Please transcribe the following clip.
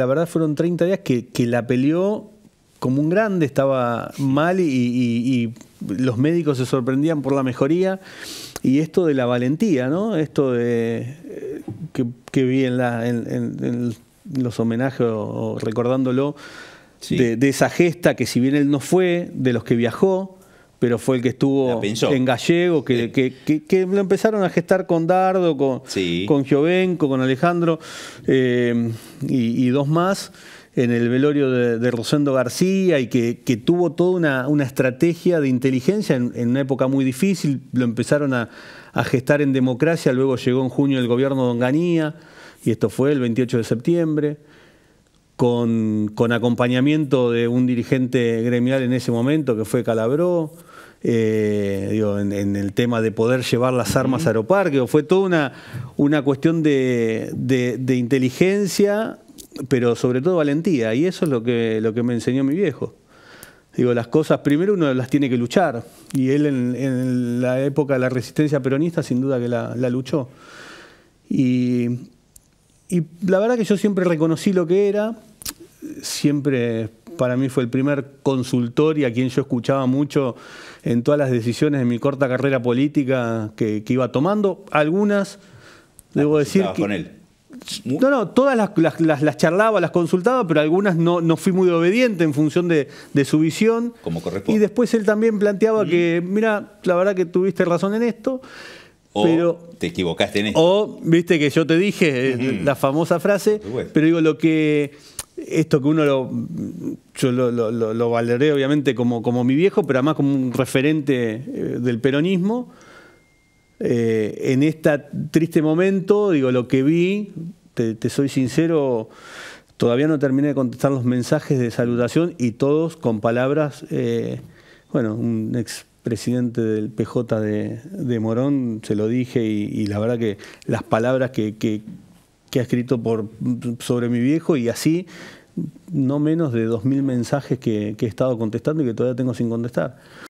la verdad fueron 30 días que, la peleó como un grande, estaba mal y, los médicos se sorprendían por la mejoría. Y esto de la valentía, ¿no? Esto de eh, que, vi en, los homenajes o recordándolo, de, esa gesta que si bien él no fue, de los que viajó, pero fue el que estuvo en gallego, eh. que, lo empezaron a gestar con Dardo, con, con Giovenco, con Alejandro eh, y, dos más en el velorio de, Rosendo García y que, tuvo toda una, una, estrategia de inteligencia en, una época muy difícil, lo empezaron a, gestar en democracia, luego llegó en junio el gobierno de Ganía, y esto fue el 28 de septiembre. Con, con acompañamiento de un dirigente gremial en ese momento, que fue Calabró, eh, en, el tema de poder llevar las armas a Aeroparque, fue toda una, una cuestión de, inteligencia, pero sobre todo valentía, y eso es lo que, lo que me enseñó mi viejo. Digo, las cosas primero uno las tiene que luchar, y él en, la época de la resistencia peronista sin duda que la, luchó. y la verdad que yo siempre reconocí lo que era, siempre para mí fue el primer consultor y a quien yo escuchaba mucho en todas las decisiones de mi corta carrera política que, iba tomando. Algunas, debo ah, decir... con él. No, no, todas las, charlaba, las consultaba, pero algunas no, no fui muy obediente en función de, su visión. Como corresponde. Y después él también planteaba que, mm. mira, la verdad que tuviste razón en esto. pero, te equivocaste en esto. O, viste que yo te dije eh, la famosa frase, pero digo, lo que esto que uno lo, yo lo, lo, obviamente como, mi viejo, pero además como un referente eh, del peronismo, eh, en este triste momento, digo, lo que vi, te, soy sincero, todavía no terminé de contestar los mensajes de salutación y todos con palabras, eh, bueno, un ex presidente del PJ de, Morón, se lo dije y, la verdad que las palabras que, que ha escrito sobre mi viejo y así no menos de 2.000 mensajes que he estado contestando y que todavía tengo sin contestar.